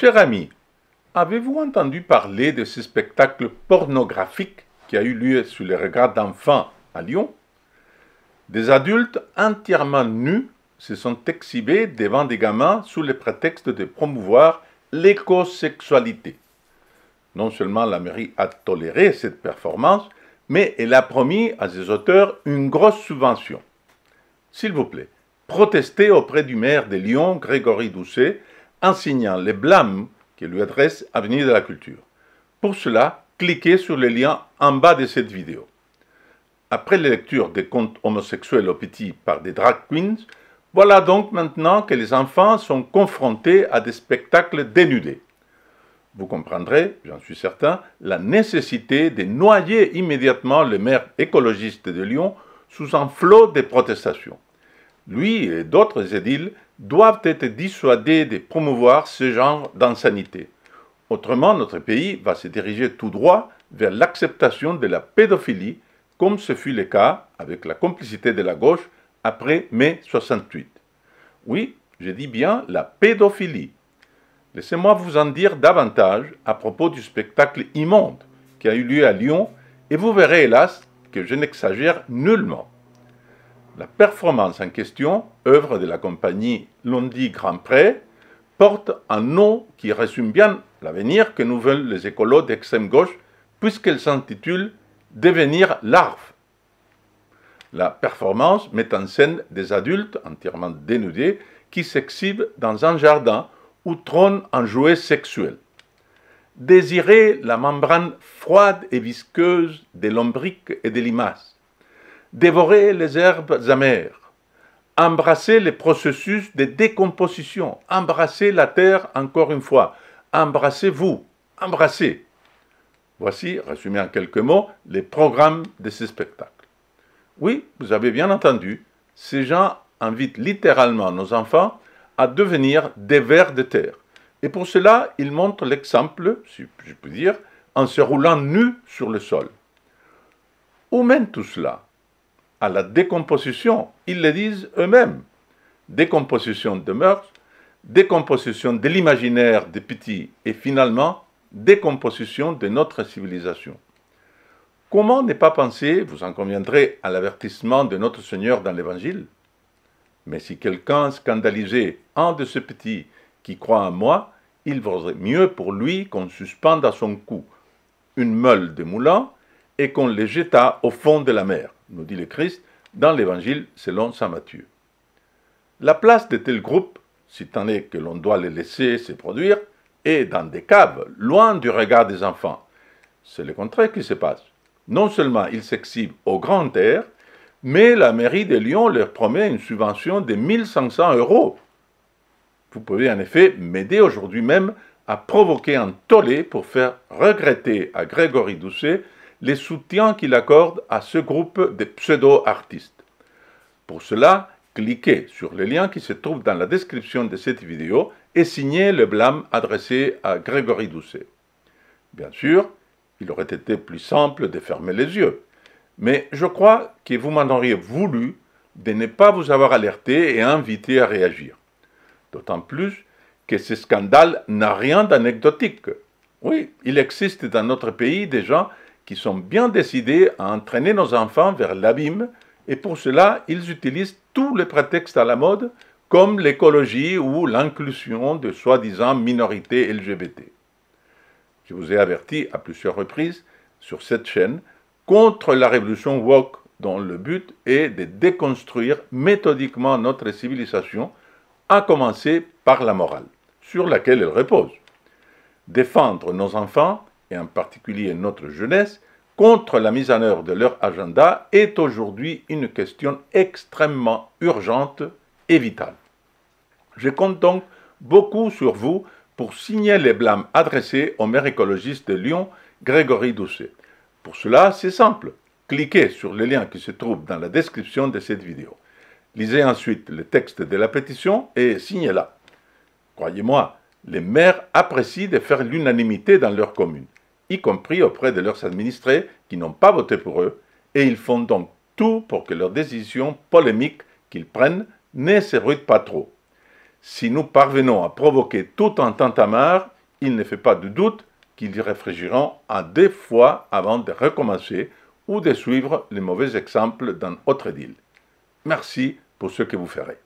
Chers amis, avez-vous entendu parler de ce spectacle pornographique qui a eu lieu sous les regards d'enfants à Lyon Des adultes entièrement nus se sont exhibés devant des gamins sous le prétexte de promouvoir l'écosexualité. Non seulement la mairie a toléré cette performance, mais elle a promis à ses auteurs une grosse subvention. S'il vous plaît, protestez auprès du maire de Lyon, Grégory Doucet, en signant les blâmes qui lui adresse Avenir de la Culture. Pour cela, cliquez sur le lien en bas de cette vidéo. Après la lecture des contes homosexuels aux petits par des drag queens, voilà donc maintenant que les enfants sont confrontés à des spectacles dénudés. Vous comprendrez, j'en suis certain, la nécessité de noyer immédiatement le maire écologiste de Lyon sous un flot de protestations. Lui et d'autres édiles doivent être dissuadés de promouvoir ce genre d'insanité. Autrement, notre pays va se diriger tout droit vers l'acceptation de la pédophilie, comme ce fut le cas avec la complicité de la gauche après mai 68. Oui, je dis bien la pédophilie. Laissez-moi vous en dire davantage à propos du spectacle immonde qui a eu lieu à Lyon, et vous verrez hélas que je n'exagère nullement. La performance en question, œuvre de la compagnie Lundi Grand porte un nom qui résume bien l'avenir que nous veulent les écolos d'extrême gauche, puisqu'elle s'intitule Devenir larve. La performance met en scène des adultes entièrement dénudés qui s'exhibent dans un jardin où trône un jouet sexuel. Désirer la membrane froide et visqueuse des lombriques et des limaces dévorer les herbes amères, embrasser les processus de décomposition, embrasser la terre encore une fois, embrassez-vous, embrassez. Voici, résumé en quelques mots, les programmes de ce spectacle. Oui, vous avez bien entendu, ces gens invitent littéralement nos enfants à devenir des vers de terre. Et pour cela, ils montrent l'exemple, si je puis dire, en se roulant nus sur le sol. Où mène tout cela à la décomposition. Ils le disent eux-mêmes. Décomposition de mœurs, décomposition de l'imaginaire des petits et finalement décomposition de notre civilisation. Comment ne pas penser, vous en conviendrez, à l'avertissement de notre Seigneur dans l'Évangile Mais si quelqu'un scandalisait un de ces petits qui croit en moi, il vaudrait mieux pour lui qu'on suspende à son cou une meule de moulin et qu'on les jeta au fond de la mer, nous dit le Christ dans l'évangile selon saint Matthieu. La place de tels groupes, si tant est que l'on doit les laisser se produire, est dans des caves, loin du regard des enfants. C'est le contraire qui se passe. Non seulement ils s'exhibent au grand air, mais la mairie de Lyon leur promet une subvention de 1500 euros. Vous pouvez en effet m'aider aujourd'hui même à provoquer un tollé pour faire regretter à Grégory Doucet les soutiens qu'il accorde à ce groupe de pseudo-artistes. Pour cela, cliquez sur le lien qui se trouve dans la description de cette vidéo et signez le blâme adressé à Grégory Doucet. Bien sûr, il aurait été plus simple de fermer les yeux, mais je crois que vous m'en auriez voulu de ne pas vous avoir alerté et invité à réagir. D'autant plus que ce scandale n'a rien d'anecdotique. Oui, il existe dans notre pays des gens qui sont bien décidés à entraîner nos enfants vers l'abîme, et pour cela, ils utilisent tous les prétextes à la mode, comme l'écologie ou l'inclusion de soi-disant minorités LGBT. Je vous ai averti à plusieurs reprises sur cette chaîne contre la révolution woke dont le but est de déconstruire méthodiquement notre civilisation, à commencer par la morale, sur laquelle elle repose. Défendre nos enfants et en particulier notre jeunesse, contre la mise en œuvre de leur agenda est aujourd'hui une question extrêmement urgente et vitale. Je compte donc beaucoup sur vous pour signer les blâmes adressés au maire écologiste de Lyon, Grégory Doucet. Pour cela, c'est simple. Cliquez sur le lien qui se trouve dans la description de cette vidéo. Lisez ensuite le texte de la pétition et signez-la. Croyez-moi, les maires apprécient de faire l'unanimité dans leur commune y compris auprès de leurs administrés qui n'ont pas voté pour eux, et ils font donc tout pour que leurs décisions polémiques qu'ils prennent ne pas trop. Si nous parvenons à provoquer tout un tantamarre, il ne fait pas de doute qu'ils y réfléchiront à deux fois avant de recommencer ou de suivre les mauvais exemples d'un autre deal. Merci pour ce que vous ferez.